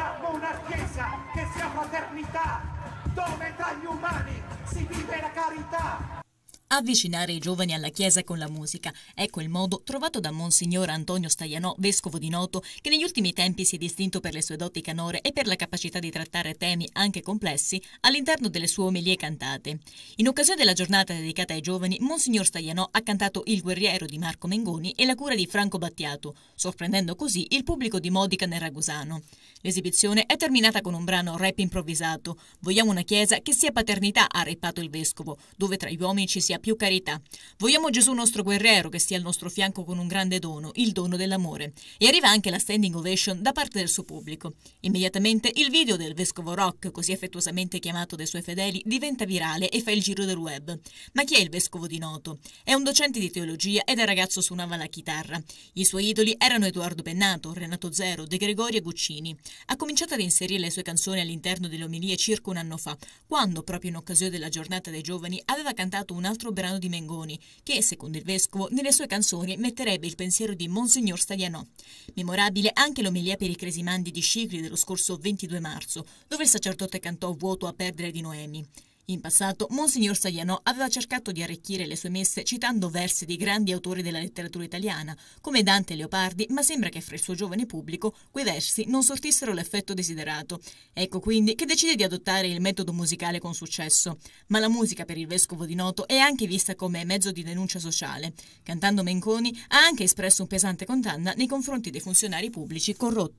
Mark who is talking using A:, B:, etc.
A: Vogliamo una chiesa che sia fraternità, dove tra gli umani si vive la carità. Avvicinare i giovani alla Chiesa con la musica. Ecco il modo trovato da Monsignor Antonio Staianò, vescovo di Noto, che negli ultimi tempi si è distinto per le sue doti canore e per la capacità di trattare temi anche complessi all'interno delle sue omelie cantate. In occasione della giornata dedicata ai giovani, Monsignor Staianò ha cantato Il guerriero di Marco Mengoni e la cura di Franco Battiato, sorprendendo così il pubblico di Modica nel Ragusano. L'esibizione è terminata con un brano rap improvvisato. Vogliamo una Chiesa che sia paternità, ha ripato il vescovo, dove tra gli uomini ci sia più carità. Vogliamo Gesù nostro guerriero che stia al nostro fianco con un grande dono, il dono dell'amore. E arriva anche la standing ovation da parte del suo pubblico. Immediatamente il video del vescovo Rock, così affettuosamente chiamato dai suoi fedeli, diventa virale e fa il giro del web. Ma chi è il vescovo di Noto? È un docente di teologia ed è ragazzo suonava la chitarra. I suoi idoli erano Edoardo Bennato, Renato Zero, De Gregori e Guccini. Ha cominciato ad inserire le sue canzoni all'interno delle omilie circa un anno fa, quando, proprio in occasione della giornata dei giovani, aveva cantato un altro nuovo brano di Mengoni, che, secondo il vescovo, nelle sue canzoni metterebbe il pensiero di Monsignor Stadianò. Memorabile anche l'omelia per i cresimandi di Scicli dello scorso 22 marzo, dove il sacerdote cantò Vuoto a perdere di Noemi. In passato, Monsignor Saglianò aveva cercato di arricchire le sue messe citando versi di grandi autori della letteratura italiana, come Dante e Leopardi, ma sembra che fra il suo giovane pubblico quei versi non sortissero l'effetto desiderato. Ecco quindi che decide di adottare il metodo musicale con successo. Ma la musica per il vescovo di Noto è anche vista come mezzo di denuncia sociale. Cantando Menconi ha anche espresso un pesante condanna nei confronti dei funzionari pubblici corrotti.